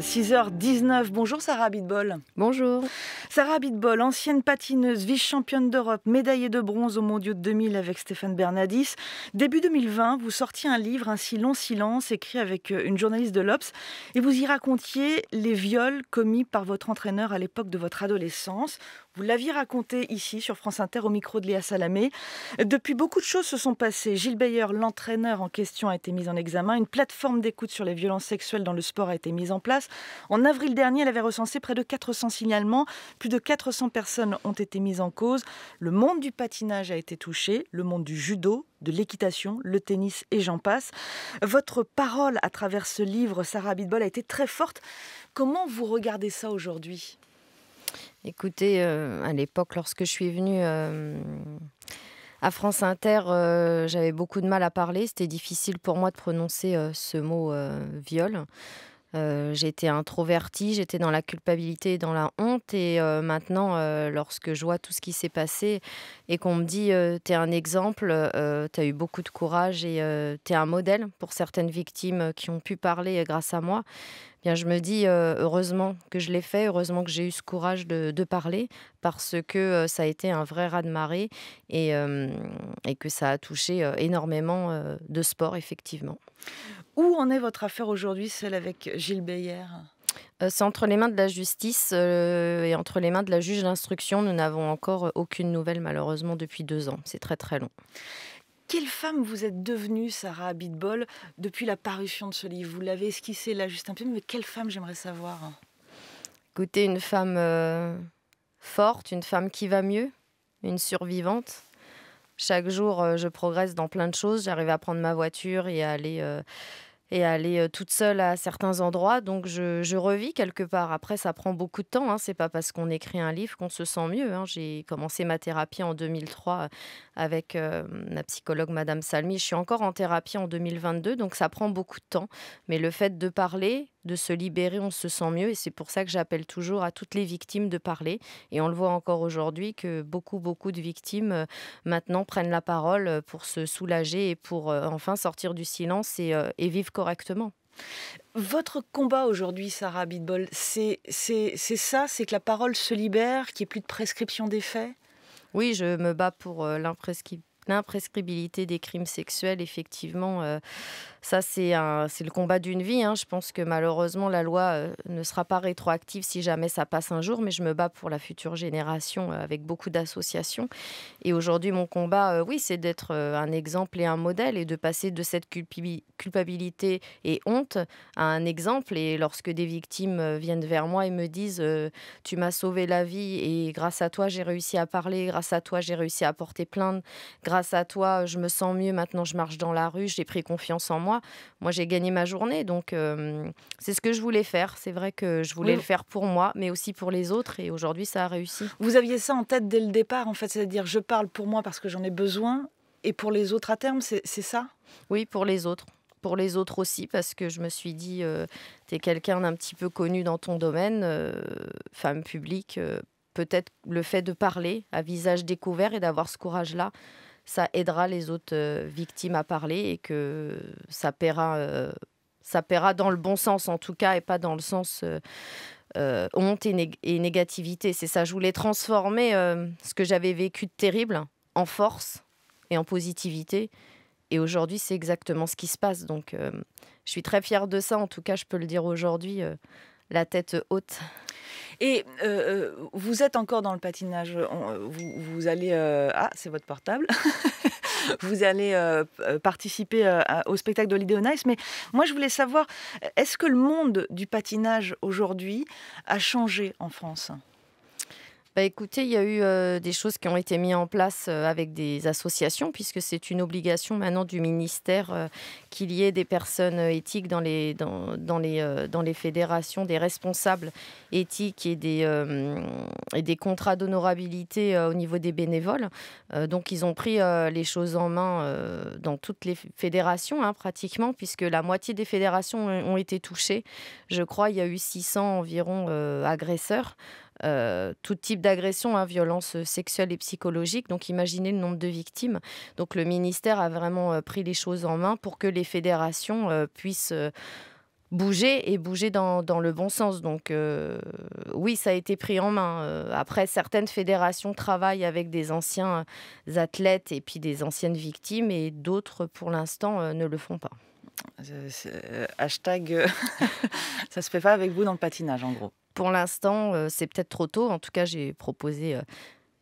6h19. Bonjour Sarah Abitbol. Bonjour. Sarah Abitbol, ancienne patineuse, vice-championne d'Europe, médaillée de bronze aux mondiaux de 2000 avec Stéphane Bernadis. Début 2020, vous sortiez un livre, Un si long silence, écrit avec euh, une journaliste de l'Obs, et vous y racontiez les viols commis par votre entraîneur à l'époque de votre adolescence. Vous l'aviez raconté ici sur France Inter au micro de Léa Salamé. Depuis, beaucoup de choses se sont passées. Gilles Bayer, l'entraîneur en question, a été mis en examen. Une plateforme d'écoute sur les violences sexuelles dans le sport a été mise en place. En avril dernier, elle avait recensé près de 400 signalements. Plus de 400 personnes ont été mises en cause. Le monde du patinage a été touché, le monde du judo, de l'équitation, le tennis et j'en passe. Votre parole à travers ce livre, Sarah Abitbol, a été très forte. Comment vous regardez ça aujourd'hui Écoutez, euh, à l'époque, lorsque je suis venue euh, à France Inter, euh, j'avais beaucoup de mal à parler. C'était difficile pour moi de prononcer ce mot viol. j'étais introvertie, j'étais dans la culpabilité et dans la honte. Et maintenant, lorsque je vois tout ce qui s'est passé et qu'on me dit tu es un exemple, tu as eu beaucoup de courage et tu es un modèle pour certaines victimes qui ont pu parler grâce à moi, bien, je me dis euh, heureusement que je l'ai fait, heureusement que j'ai eu ce courage de, parler, parce que euh, ça a été un vrai raz-de-marée et, euh, et, que ça a touché énormément de sport, effectivement. Où en est votre affaire aujourd'hui, celle avec Gilles Beyer c'est entre les mains de la justice et entre les mains de la juge d'instruction. Nous n'avons encore aucune nouvelle, malheureusement, depuis deux ans. C'est très très long. Quelle femme vous êtes devenue, Sarah Abitbol, depuis la parution de ce livre Vous l'avez esquissé là juste un peu, mais quelle femme j'aimerais savoir Écoutez, une femme euh, forte, une femme qui va mieux, une survivante. Chaque jour, euh, je progresse dans plein de choses. J'arrive à prendre ma voiture et à aller... Euh, et aller toute seule à certains endroits. Donc je, revis quelque part. Après, ça prend beaucoup de temps. Hein. C'est pas parce qu'on écrit un livre qu'on se sent mieux. Hein. J'ai commencé ma thérapie en 2003 euh, avec ma psychologue Madame Salmi. Je suis encore en thérapie en 2022, donc ça prend beaucoup de temps. Mais le fait de parler, de se libérer, on se sent mieux. Et c'est pour ça que j'appelle toujours à toutes les victimes de parler. Et on le voit encore aujourd'hui que beaucoup, beaucoup de victimes euh, maintenant prennent la parole euh, pour se soulager et pour euh, enfin sortir du silence et, vivre correctement. Votre combat aujourd'hui, Sarah Bitbol, c'est ça, c'est que la parole se libère, qu'il n'y ait plus de prescription des faits Oui, je me bats pour l'imprescriptibilité des crimes sexuels, effectivement, ça, c'est le combat d'une vie. Hein. Je pense que malheureusement, la loi euh, ne sera pas rétroactive si jamais ça passe un jour, mais je me bats pour la future génération euh, avec beaucoup d'associations. Et aujourd'hui, mon combat, euh, oui, c'est d'être un exemple et un modèle et de passer de cette culpabilité et honte à un exemple. Et lorsque des victimes viennent vers moi et me disent, tu m'as sauvé la vie et grâce à toi, j'ai réussi à parler, grâce à toi, j'ai réussi à porter plainte, grâce à toi, je me sens mieux, maintenant je marche dans la rue, j'ai pris confiance en moi moi. j'ai gagné ma journée, donc euh, c'est ce que je voulais faire. C'est vrai que je voulais le faire pour moi, mais aussi pour les autres, et aujourd'hui, ça a réussi. Vous aviez ça en tête dès le départ, en fait, c'est-à-dire je parle pour moi parce que j'en ai besoin, et pour les autres à terme, c'est ça Oui, pour les autres pour les autres aussi, parce que je me suis dit, euh, tu es quelqu'un d'un petit peu connu dans ton domaine, euh, femme publique, peut-être le fait de parler à visage découvert et d'avoir ce courage-là, ça aidera les autres euh, victimes à parler et que ça paiera, euh, ça dans le bon sens en tout cas et pas dans le sens euh, honte et négativité. C'est ça, je voulais transformer ce que j'avais vécu de terrible en force et en positivité. Et aujourd'hui, c'est exactement ce qui se passe. Donc, je suis très fière de ça. En tout cas, je peux le dire aujourd'hui la tête haute. Et euh, euh, vous êtes encore dans le patinage. Euh, vous, allez. ah, c'est votre portable. vous allez participer au spectacle de Lideo Nice. Mais moi, je voulais savoir, est-ce que le monde du patinage aujourd'hui a changé en France bah Écoutez, il y a eu des choses qui ont été mises en place avec des associations, puisque c'est une obligation maintenant du ministère qu'il y ait des personnes éthiques dans les, dans les, dans les fédérations, des responsables éthiques et des, et des contrats d'honorabilité au niveau des bénévoles. donc ils ont pris les choses en main dans toutes les fédérations, hein, pratiquement, puisque la moitié des fédérations ont été touchées. Je crois il y a eu 600 environ agresseurs. Euh, tout type d'agression, hein, violence sexuelle et psychologique. Donc imaginez le nombre de victimes. Donc le ministère a vraiment euh, pris les choses en main pour que les fédérations euh, puissent bouger et bouger dans, le bon sens. Donc oui, ça a été pris en main. après, certaines fédérations travaillent avec des anciens athlètes et puis des anciennes victimes et d'autres, pour l'instant, ne le font pas. hashtag, ça se fait pas avec vous dans le patinage, en gros. Pour l'instant, euh, c'est peut-être trop tôt. En tout cas, j'ai proposé euh,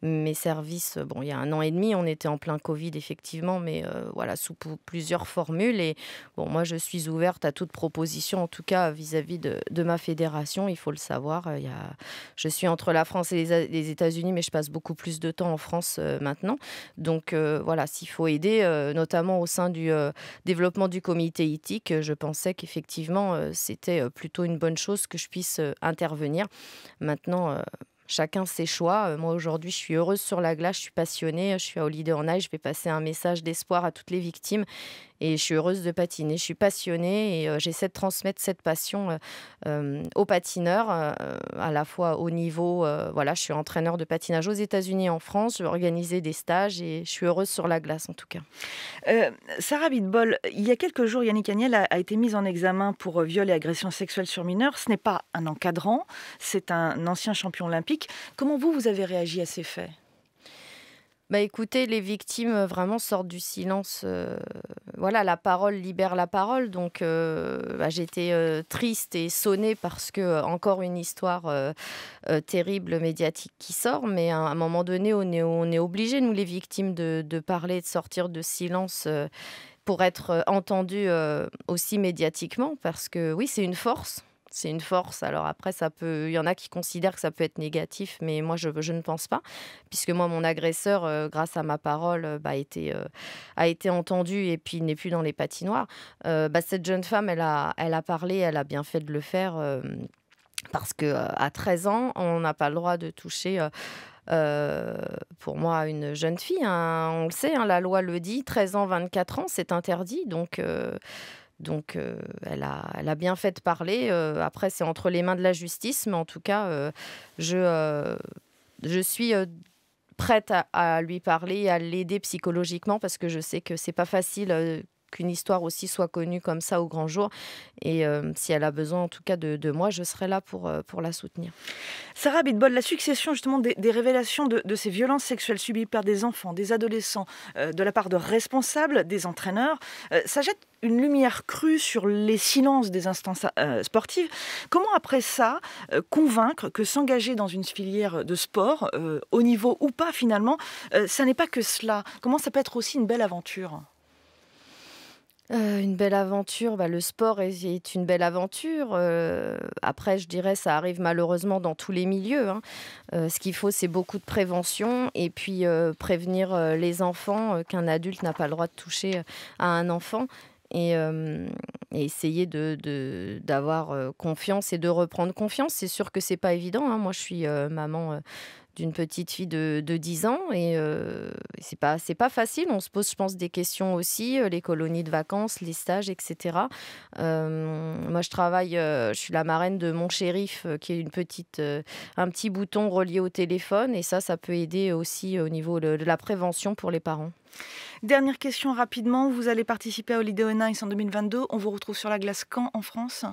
mes services, bon, il y a un an et demi, on était en plein Covid, effectivement, mais euh, voilà, sous plusieurs formules. Et bon, moi, je suis ouverte à toute proposition, en tout cas vis-à-vis de, ma fédération, il faut le savoir. Euh, il y je suis entre la France et les, États-Unis, mais je passe beaucoup plus de temps en France euh, maintenant. Donc voilà, s'il faut aider, notamment au sein du développement du comité éthique, je pensais qu'effectivement, c'était plutôt une bonne chose que je puisse intervenir. Maintenant, chacun ses choix. Euh, moi, aujourd'hui, je suis heureuse sur la glace, je suis passionnée, je suis à Holiday en Aïe, je vais passer un message d'espoir à toutes les victimes et je suis heureuse de patiner. Je suis passionnée et euh, j'essaie de transmettre cette passion euh, aux patineurs, à la fois au niveau. voilà, je suis entraîneur de patinage aux États-Unis et en France. Je vais organiser des stages et je suis heureuse sur la glace en tout cas. Sarah Bidbol, il y a quelques jours, Yannick Agnel a, a, été mise en examen pour viol et agression sexuelle sur mineurs. Ce n'est pas un encadrant, c'est un ancien champion olympique Comment vous, vous avez réagi à ces faits bah écoutez, les victimes euh, vraiment sortent du silence. Euh, voilà, la parole libère la parole. Donc euh, bah, j'étais triste et sonnée parce que encore une histoire terrible médiatique qui sort. Mais à un moment donné, on est, on est obligé, nous les victimes, de, de, parler, de sortir de silence pour être entendues aussi médiatiquement. Parce que oui, c'est une force c'est une force. Alors après, ça peut, il y en a qui considèrent que ça peut être négatif, mais moi, je, ne pense pas, puisque moi, mon agresseur, euh, grâce à ma parole, euh, bah, euh, a, été, entendu et puis n'est plus dans les patinoires. Bah, cette jeune femme, elle a, parlé, elle a bien fait de le faire, parce que à 13 ans, on n'a pas le droit de toucher. pour moi, une jeune fille, hein. on le sait, hein, la loi le dit, 13 ans, 24 ans, c'est interdit. Donc, donc, euh, elle, a, elle, a, bien fait de parler. Euh, après, c'est entre les mains de la justice, mais en tout cas, euh, je, je, suis prête à, à, lui parler, à l'aider psychologiquement, parce que je sais que c'est pas facile qu'une histoire aussi soit connue comme ça au grand jour. Et euh, si elle a besoin en tout cas de, moi, je serai là pour, euh, pour la soutenir. Sarah Bitbol, la succession justement des, révélations de, ces violences sexuelles subies par des enfants, des adolescents, euh, de la part de responsables, des entraîneurs, ça jette une lumière crue sur les silences des instances sportives. Comment après ça convaincre que s'engager dans une filière de sport, au niveau ou pas finalement, ça n'est pas que cela Comment ça peut être aussi une belle aventure euh, une belle aventure, bah, le sport est, une belle aventure. Euh, après, je dirais, ça arrive malheureusement dans tous les milieux. Hein. Euh, ce qu'il faut, c'est beaucoup de prévention et puis prévenir les enfants qu'un adulte n'a pas le droit de toucher à un enfant. Et, essayer de, d'avoir confiance et de reprendre confiance. C'est sûr que c'est pas évident. Hein. Moi, je suis maman d'une petite fille de, 10 ans. Et euh, c'est pas, pas facile. On se pose, je pense, des questions aussi, euh, les colonies de vacances, les stages, etc. Euh, moi, je travaille, je suis la marraine de Mon Shérif, qui est une petite, un petit bouton relié au téléphone. Et ça, ça peut aider aussi au niveau de, la prévention pour les parents. Dernière question rapidement. Vous allez participer à Holiday on en 2022. On vous retrouve sur la glace quand en France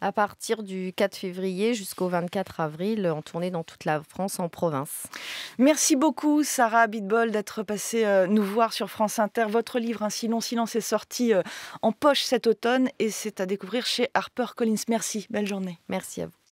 À partir du 4 février jusqu'au 24 avril, en tournée dans toute la France en province. Merci beaucoup, Sarah Bidbol d'être passée euh, nous voir sur France Inter. Votre livre, un hein, long silence, est sorti euh, en poche cet automne et c'est à découvrir chez HarperCollins. Merci, belle journée. Merci à vous.